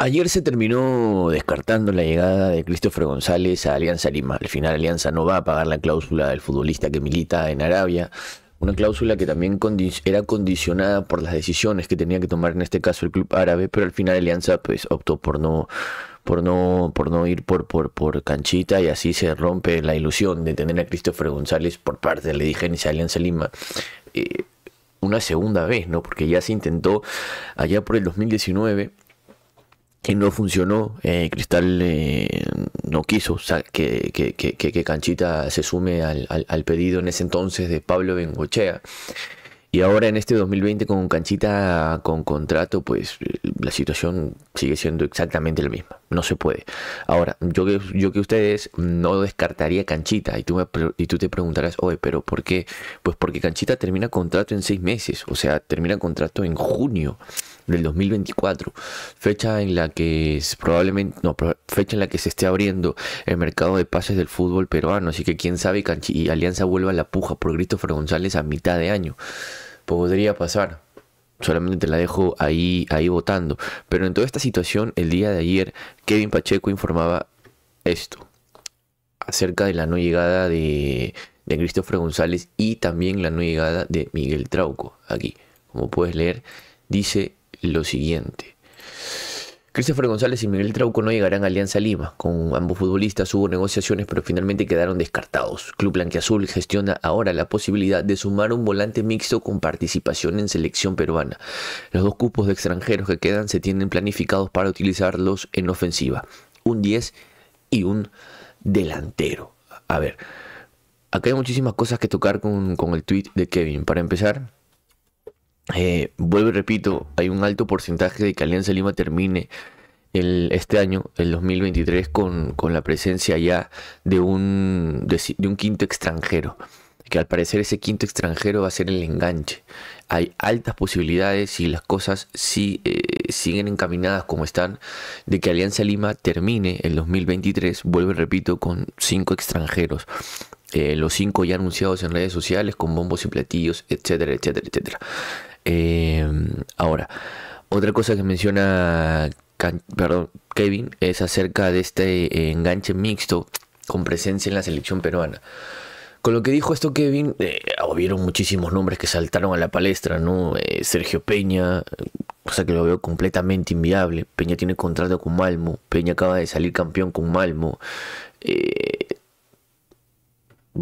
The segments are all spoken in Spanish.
Ayer se terminó descartando la llegada de Christopher González a Alianza Lima. Al final Alianza no va a pagar la cláusula del futbolista que milita en Arabia. Una cláusula que también era condicionada por las decisiones que tenía que tomar en este caso el club árabe, pero al final Alianza pues optó por no por no por no ir por por por canchita y así se rompe la ilusión de tener a Christopher González por parte de la dirigencia Alianza Lima. Eh, una segunda vez, ¿no? Porque ya se intentó allá por el 2019 y no funcionó. Eh, Cristal eh, no quiso o que, que, Canchita se sume al, pedido en ese entonces de Pablo Bengochea. Y ahora en este 2020 con Canchita con contrato, pues la situación sigue siendo exactamente la misma. No se puede. Ahora, yo que, yo que ustedes no descartaría Canchita. Y tú, y tú te preguntarás, oye, pero ¿por qué? Pues porque Canchita termina contrato en seis meses. O sea, termina contrato en junio del 2024, fecha en la que probablemente, no, fecha en la que se esté abriendo el mercado de pases del fútbol peruano, así que quién sabe y Alianza vuelva a la puja por Christopher González a mitad de año. Podría pasar. Solamente te la dejo ahí, ahí votando. Pero en toda esta situación, el día de ayer, Kevin Pacheco informaba esto acerca de la no llegada de, de González y también la no llegada de Miguel Trauco. Aquí, como puedes leer, dice lo siguiente. Christopher González y Miguel Trauco no llegarán a Alianza Lima. Con ambos futbolistas hubo negociaciones, pero finalmente quedaron descartados. Club Blanquiazul gestiona ahora la posibilidad de sumar un volante mixto con participación en selección peruana. Los dos cupos de extranjeros que quedan se tienen planificados para utilizarlos en ofensiva. Un 10 y un delantero. A ver, acá hay muchísimas cosas que tocar con, con el tweet de Kevin. Para empezar, vuelve eh, vuelvo repito, hay un alto porcentaje de que Alianza Lima termine este año, el 2023, con, la presencia ya de un, de, un quinto extranjero. Que al parecer ese quinto extranjero va a ser el enganche. Hay altas posibilidades y las cosas sí, eh, siguen encaminadas como están de que Alianza Lima termine el 2023, vuelvo y repito, con cinco extranjeros. Eh, los cinco ya anunciados en redes sociales con bombos y platillos, etcétera, etcétera, etcétera. Em, ahora, otra cosa que menciona perdón, Kevin es acerca de este eh, enganche mixto con presencia en la selección peruana. Con lo que dijo esto Kevin, eh, hubieron muchísimos nombres que saltaron a la palestra, ¿no? Eh, Sergio Peña, cosa que lo veo completamente inviable. Peña tiene contrato con Malmo, Peña acaba de salir campeón con Malmo. Eh,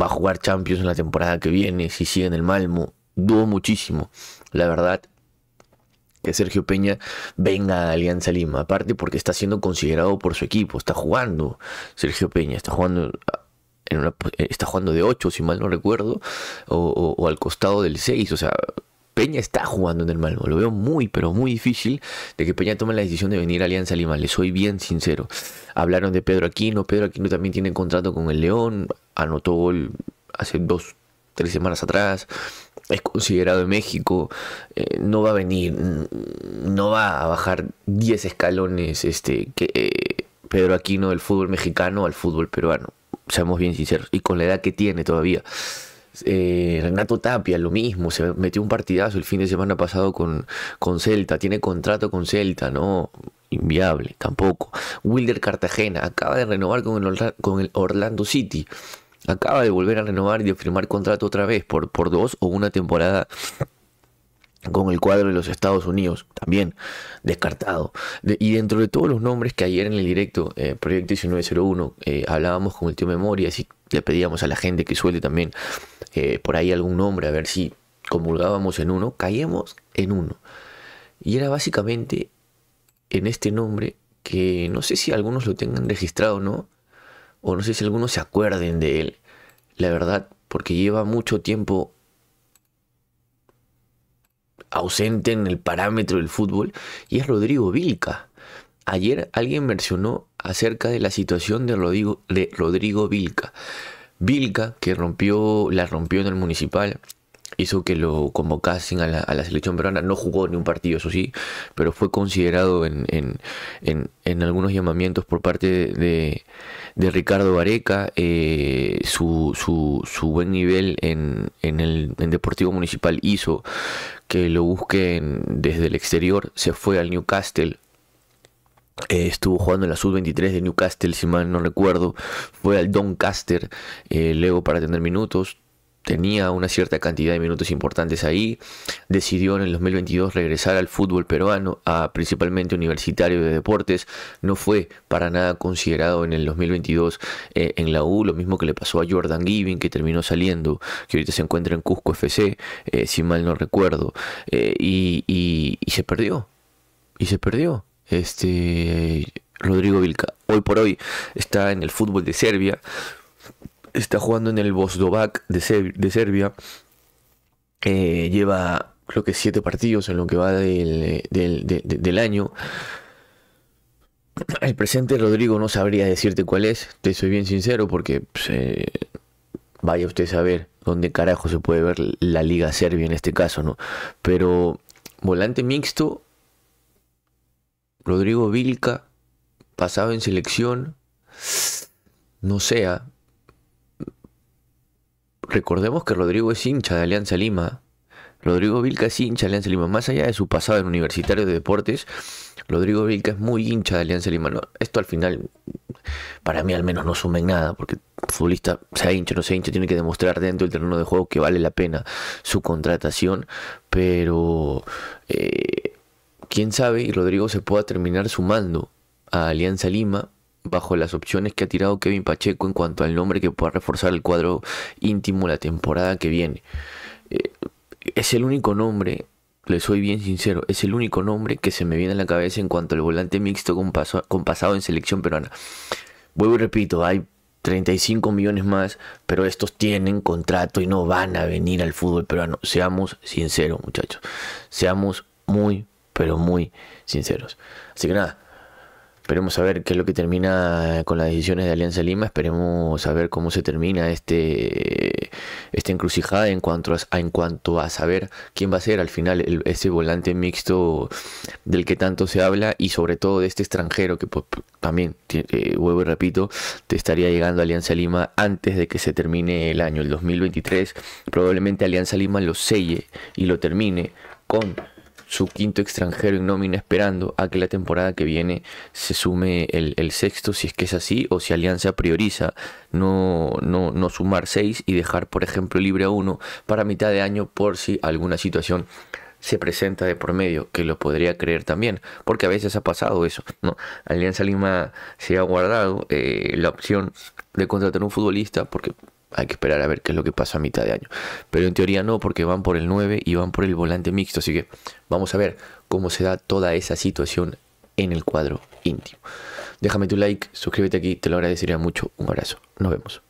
va a jugar Champions en la temporada que viene, si sigue en el Malmo. Dudo muchísimo la verdad, que Sergio Peña venga a Alianza Lima. Aparte porque está siendo considerado por su equipo, está jugando Sergio Peña, está jugando eh, en eh, está jugando de 8, si mal no recuerdo, o, al costado del 6. O sea, Peña está jugando en el Malmo. Lo veo muy, pero muy difícil de que Peña tome la decisión de venir a Alianza Lima. Le soy bien sincero. Hablaron de Pedro Aquino. Pedro Aquino también tiene contrato con el León. Anotó gol hace dos, tres semanas atrás es considerado en México, eh, no va a venir, no va a bajar 10 escalones este, que eh, Pedro Aquino del fútbol mexicano al fútbol peruano, seamos bien sinceros, y con la edad que tiene todavía. Eh, Renato Tapia, lo mismo, se metió un partidazo el fin de semana pasado con, con Celta, tiene contrato con Celta, ¿no? Inviable, tampoco. Wilder Cartagena acaba de renovar con con el Orlando City acaba de volver a renovar y de firmar contrato otra vez por, por dos o una temporada con el cuadro de los Estados Unidos, también descartado. y dentro de todos los nombres que ayer en el directo, eh, Proyecto 1901, eh, hablábamos con el tío Memoria, y le pedíamos a la gente que suelte también eh, por ahí algún nombre, a ver si comulgábamos en uno, caíamos en uno. Y era básicamente en este nombre que no sé si algunos lo tengan registrado o no, o no sé si algunos se acuerden de él, la verdad, porque lleva mucho tiempo ausente en el parámetro del fútbol, y es Rodrigo Vilca. Ayer alguien mencionó acerca de la situación de Rodrigo, Vilca. Vilca, que rompió, la rompió en el municipal, hizo que lo convocasen a la, selección peruana. No jugó ni un partido, eso sí, pero fue considerado en, algunos llamamientos por parte de, Ricardo Vareca. Eh, su, buen nivel en, el Deportivo Municipal hizo que lo busquen desde el exterior. Se fue al Newcastle. Eh, estuvo jugando en la sub-23 de Newcastle, si mal no recuerdo. Fue al Doncaster, eh, luego para tener minutos tenía una cierta cantidad de minutos importantes ahí. Decidió en el 2022 regresar al fútbol peruano, a principalmente universitario de deportes. No fue para nada considerado en el 2022 eh, en la U, lo mismo que le pasó a Jordan Giving, que terminó saliendo, que ahorita se encuentra en Cusco FC, eh, si mal no recuerdo, eh, y, y se perdió. Y se perdió. Este Rodrigo Vilca, hoy por hoy, está en el fútbol de Serbia está jugando en el Vozdovac de, Serbia. Eh, lleva creo que siete partidos en lo que va del, año. El presente Rodrigo no sabría decirte cuál es, te soy bien sincero, porque pues, eh, vaya usted a ver dónde carajo se puede ver la Liga Serbia en este caso, ¿no? Pero volante mixto, Rodrigo Vilca, pasado en selección, no sea, ¿ah? recordemos que Rodrigo es hincha de Alianza Lima. Rodrigo Vilca es hincha de Alianza Lima. Más allá de su pasado en Universitario de Deportes, Rodrigo Vilca es muy hincha de Alianza Lima. esto al final, para mí al menos, no suma nada, porque futbolista, sea hincha o no sea hincha, tiene que demostrar dentro del terreno de juego que vale la pena su contratación. Pero eh, quién sabe, y Rodrigo se pueda terminar sumando a Alianza Lima bajo las opciones que ha tirado Kevin Pacheco en cuanto al nombre que pueda reforzar el cuadro íntimo la temporada que viene. Eh, es el único nombre, le soy bien sincero, es el único nombre que se me viene a la cabeza en cuanto al volante mixto con, con pasado en selección peruana. Vuelvo y repito, hay 35 millones más, pero estos tienen contrato y no van a venir al fútbol peruano. Seamos sinceros, muchachos. Seamos muy, pero muy sinceros. Así que nada, Esperemos a qué es lo que termina con las decisiones de Alianza Lima. Esperemos saber cómo se termina este esta encrucijada en cuanto a, en cuanto a saber quién va a ser al final ese volante mixto del que tanto se habla y sobre todo de este extranjero que pues, también, huevo eh, vuelvo y repito, te estaría llegando a Alianza Lima antes de que se termine el año, el 2023. Probablemente Alianza Lima lo selle y lo termine con su quinto extranjero y nómina esperando a que la temporada que viene se sume el, sexto, si es que es así, o si Alianza prioriza no, no, sumar seis y dejar, por ejemplo, libre a uno para mitad de año por si alguna situación se presenta de por medio, que lo podría creer también, porque a veces ha pasado eso. ¿no? Alianza Lima se ha guardado eh, la opción de contratar un futbolista porque hay que esperar a ver qué es lo que pasa a mitad de año. Pero en teoría no, porque van por el 9 y van por el volante mixto. Así que vamos a ver cómo se da toda esa situación en el cuadro íntimo. Déjame tu like, suscríbete aquí, te lo agradecería mucho. Un abrazo, nos vemos.